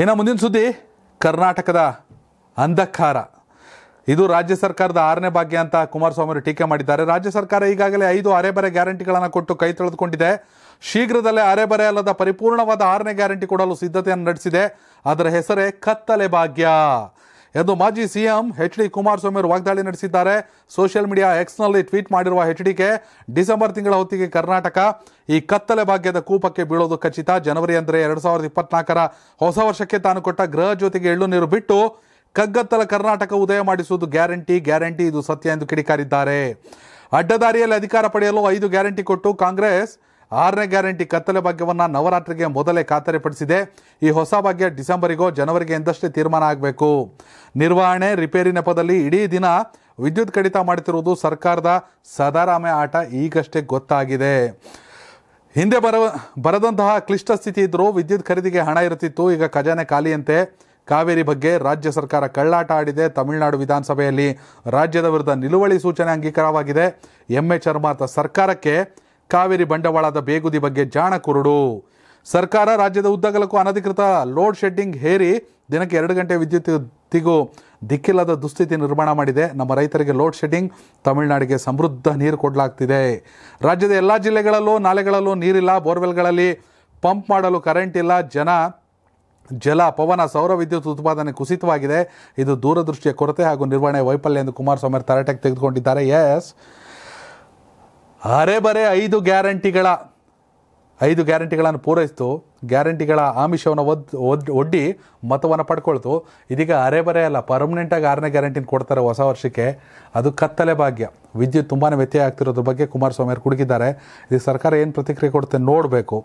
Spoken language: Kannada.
ಇನ್ನು ಮುಂದಿನ ಸುದ್ದಿ ಕರ್ನಾಟಕದ ಅಂಧಕಾರ ಇದು ರಾಜ್ಯ ಸರ್ಕಾರದ ಆರನೇ ಭಾಗ್ಯ ಅಂತ ಕುಮಾರಸ್ವಾಮಿ ಟೀಕೆ ಮಾಡಿದ್ದಾರೆ ರಾಜ್ಯ ಸರ್ಕಾರ ಈಗಾಗಲೇ ಐದು ಅರೆಬರೆ ಗ್ಯಾರಂಟಿಗಳನ್ನು ಕೊಟ್ಟು ಕೈ ತೊಳೆದುಕೊಂಡಿದೆ ಶೀಘ್ರದಲ್ಲೇ ಅರೆಬರೆ ಅಲ್ಲದ ಪರಿಪೂರ್ಣವಾದ ಆರನೇ ಗ್ಯಾರಂಟಿ ಕೊಡಲು ಸಿದ್ಧತೆಯನ್ನು ನಡೆಸಿದೆ ಅದರ ಹೆಸರೇ ಕತ್ತಲೆ ಭಾಗ್ಯ ಎಂದು ಮಾಜಿ ಸಿಎಂ ಎಚ್ ಡಿ ಕುಮಾರಸ್ವಾಮಿ ಅವರು ವಾಗ್ದಾಳಿ ನಡೆಸಿದ್ದಾರೆ ಸೋಷಿಯಲ್ ಮೀಡಿಯಾ ಎಕ್ಸ್ನಲ್ಲಿ ಟ್ವೀಟ್ ಮಾಡಿರುವ ಎಚ್ ಡಿಕೆ ಡಿಸೆಂಬರ್ ತಿಂಗಳ ಹೊತ್ತಿಗೆ ಕರ್ನಾಟಕ ಈ ಕತ್ತಲೆ ಭಾಗ್ಯದ ಕೂಪಕ್ಕೆ ಬೀಳೋದು ಖಚಿತ ಜನವರಿ ಅಂದರೆ ಎರಡು ಸಾವಿರದ ಇಪ್ಪತ್ನಾಲ್ಕರ ಹೊಸ ವರ್ಷಕ್ಕೆ ತಾನು ಕೊಟ್ಟ ಗೃಹ ಜ್ಯೋತಿಗೆ ಎಳ್ಳು ನೀರು ಬಿಟ್ಟು ಕಗ್ಗತ್ತಲ ಕರ್ನಾಟಕ ಉದಯ ಮಾಡಿಸುವುದು ಗ್ಯಾರಂಟಿ ಗ್ಯಾರಂಟಿ ಇದು ಸತ್ಯ ಎಂದು ಕಿಡಿಕಾರಿದ್ದಾರೆ ಅಡ್ಡದಾರಿಯಲ್ಲಿ ಅಧಿಕಾರ ಪಡೆಯಲು ಐದು ಗ್ಯಾರಂಟಿ ಕೊಟ್ಟು ಕಾಂಗ್ರೆಸ್ ಆರನೇ ಗ್ಯಾರಂಟಿ ಕತ್ತಲೆ ಭಾಗ್ಯವನ್ನು ನವರಾತ್ರಿಗೆ ಮೊದಲೇ ಖಾತರಿಪಡಿಸಿದೆ ಈ ಹೊಸ ಭಾಗ್ಯ ಡಿಸೆಂಬರಿಗೋ ಜನವರಿಗೆ ಎಂದಷ್ಟೇ ತೀರ್ಮಾನ ಆಗಬೇಕು ನಿರ್ವಹಣೆ ರಿಪೇರಿ ನೆಪದಲ್ಲಿ ಇಡೀ ದಿನ ವಿದ್ಯುತ್ ಕಡಿತ ಮಾಡುತ್ತಿರುವುದು ಸರ್ಕಾರದ ಸದಾರಾಮ ಆಟ ಈಗಷ್ಟೇ ಗೊತ್ತಾಗಿದೆ ಹಿಂದೆ ಬರ ಬರದಂತಹ ಕ್ಲಿಷ್ಟ ಸ್ಥಿತಿ ಇದ್ದರೂ ವಿದ್ಯುತ್ ಖರೀದಿಗೆ ಹಣ ಇರುತ್ತಿತ್ತು ಈಗ ಖಜಾನೆ ಖಾಲಿಯಂತೆ ಕಾವೇರಿ ಬಗ್ಗೆ ರಾಜ್ಯ ಸರ್ಕಾರ ಕಳ್ಳಾಟ ಆಡಿದೆ ತಮಿಳುನಾಡು ವಿಧಾನಸಭೆಯಲ್ಲಿ ರಾಜ್ಯದ ವಿರುದ್ಧ ನಿಲುವಳಿ ಸೂಚನೆ ಅಂಗೀಕಾರವಾಗಿದೆ ಎಂ ಎ ಶರ್ಮಾ ಸರ್ಕಾರಕ್ಕೆ ಕಾವೇರಿ ಬಂಡವಾಳದ ಬೇಗುದಿ ಬಗ್ಗೆ ಜಾಣ ಕುರುಡು ಸರ್ಕಾರ ರಾಜ್ಯದ ಉದ್ದಗಲಕ್ಕೂ ಅನಧಿಕೃತ ಲೋಡ್ ಶೆಡ್ಡಿಂಗ್ ಹೇರಿ ದಿನಕ್ಕೆ ಎರಡು ಗಂಟೆ ವಿದ್ಯುತ್ ವಿದ್ಯುತ್ತಿಗೂ ದಿಕ್ಕಿಲ್ಲದ ದುಸ್ಥಿತಿ ನಿರ್ಮಾಣ ಮಾಡಿದೆ ನಮ್ಮ ರೈತರಿಗೆ ಲೋಡ್ ಶೆಡ್ಡಿಂಗ್ ತಮಿಳುನಾಡಿಗೆ ಸಮೃದ್ಧ ನೀರು ಕೊಡಲಾಗ್ತಿದೆ ರಾಜ್ಯದ ಎಲ್ಲ ಜಿಲ್ಲೆಗಳಲ್ಲೂ ನಾಲೆಗಳಲ್ಲೂ ನೀರಿಲ್ಲ ಬೋರ್ವೆಲ್ಗಳಲ್ಲಿ ಪಂಪ್ ಮಾಡಲು ಕರೆಂಟ್ ಇಲ್ಲ ಜನ ಜಲ ಪವನ ಸೌರ ವಿದ್ಯುತ್ ಉತ್ಪಾದನೆ ಕುಸಿತವಾಗಿದೆ ಇದು ದೂರದೃಷ್ಟಿಯ ಕೊರತೆ ಹಾಗೂ ನಿರ್ವಹಣೆ ವೈಫಲ್ಯ ಎಂದು ಕುಮಾರಸ್ವಾಮಿ ತರಾಟೆಗೆ ತೆಗೆದುಕೊಂಡಿದ್ದಾರೆ ಎಸ್ ಅರೆ ಬರೇ ಐದು ಗ್ಯಾರಂಟಿಗಳ ಐದು ಗ್ಯಾರಂಟಿಗಳನ್ನು ಪೂರೈಸ್ತು ಗ್ಯಾರಂಟಿಗಳ ಆಮಿಷವನ್ನು ಒದ್ ಒದ್ ಒಡ್ಡಿ ಮತವನ್ನು ಪಡ್ಕೊಳ್ತು ಇದೀಗ ಅರೆ ಬರೇ ಅಲ್ಲ ಪರ್ಮನೆಂಟಾಗಿ ಆರನೇ ಗ್ಯಾರಂಟಿನ ಕೊಡ್ತಾರೆ ಹೊಸ ವರ್ಷಕ್ಕೆ ಅದು ಕತ್ತಲೆ ಭಾಗ್ಯ ವಿದ್ಯುತ್ ತುಂಬಾ ವ್ಯತ್ಯಯ ಆಗ್ತಿರೋದ್ರ ಬಗ್ಗೆ ಕುಮಾರಸ್ವಾಮಿ ಅವರು ಕುಡುಕಿದ್ದಾರೆ ಇದಕ್ಕೆ ಸರ್ಕಾರ ಏನು ಪ್ರತಿಕ್ರಿಯೆ ಕೊಡುತ್ತೆ ನೋಡಬೇಕು